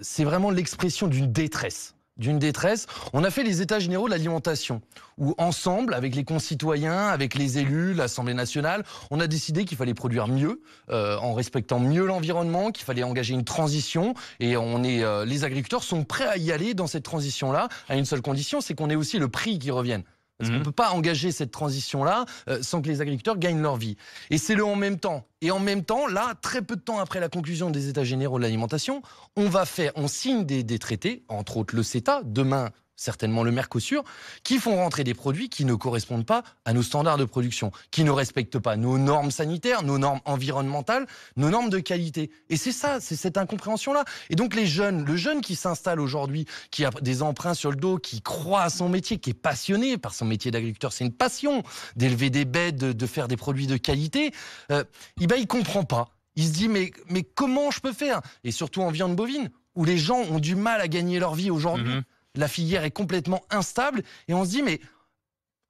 c'est vraiment l'expression d'une détresse d'une détresse. On a fait les états généraux de l'alimentation, où ensemble, avec les concitoyens, avec les élus, l'Assemblée nationale, on a décidé qu'il fallait produire mieux, euh, en respectant mieux l'environnement, qu'il fallait engager une transition, et on est, euh, les agriculteurs sont prêts à y aller dans cette transition-là, à une seule condition, c'est qu'on ait aussi le prix qui revienne. Parce qu'on ne mhm. peut pas engager cette transition-là euh, sans que les agriculteurs gagnent leur vie. Et c'est le en même temps. Et en même temps, là, très peu de temps après la conclusion des États généraux de l'alimentation, on va faire, on signe des, des traités, entre autres le CETA. Demain, certainement le Mercosur, qui font rentrer des produits qui ne correspondent pas à nos standards de production, qui ne respectent pas nos normes sanitaires, nos normes environnementales, nos normes de qualité. Et c'est ça, c'est cette incompréhension-là. Et donc les jeunes, le jeune qui s'installe aujourd'hui, qui a des emprunts sur le dos, qui croit à son métier, qui est passionné par son métier d'agriculteur, c'est une passion d'élever des bêtes, de, faire des produits de qualité, il euh, eh ne ben, il comprend pas. Il se dit mais, mais comment je peux faire Et surtout en viande bovine, où les gens ont du mal à gagner leur vie aujourd'hui. Mm-hmm la filière est complètement instable et on se dit mais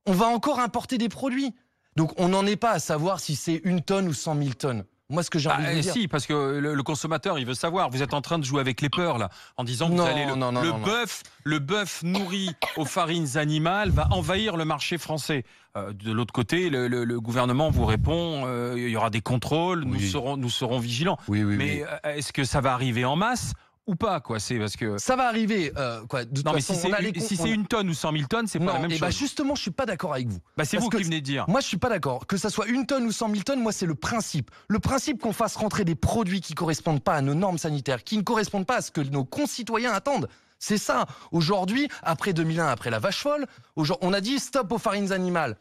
on va encore importer des produits. Donc on n'en est pas à savoir si c'est une tonne ou 100 000 tonnes. Moi, ce que j'ai envie de bah, eh, dire. Si, parce que le, consommateur, il veut savoir. Vous êtes en train de jouer avec les peurs, là, en disant que le, bœuf, le bœuf nourri aux farines animales va envahir le marché français. Euh, de l'autre côté, le, gouvernement vous répond euh, il y aura des contrôles, nous serons, nous serons vigilants. Mais euh, est-ce que ça va arriver en masse ou pas quoi c'est parce que ça va arriver euh, quoi mais si si c'est une tonne ou 100 000 tonnes c'est pas la même eh ben, chose justement je suis pas d'accord avec vous bah c'est vous qui venez de dire moi je suis pas d'accord que ça soit une tonne ou 100 000 tonnes moi c'est le principe le principe qu'on fasse rentrer des produits qui correspondent pas à nos normes sanitaires qui ne correspondent pas à ce que nos concitoyens attendent c'est ça aujourd'hui après 2001 après la vache folle on a dit stop aux farines animales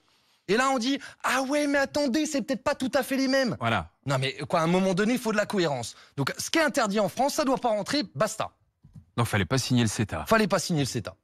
et là on dit ah ouais mais attendez c'est peut-être pas tout à fait les mêmes voilà non mais quoi, à un moment donné, il faut de la cohérence. Donc ce qui est interdit en France, ça doit pas rentrer, basta. Donc fallait pas signer le CETA. Fallait pas signer le CETA.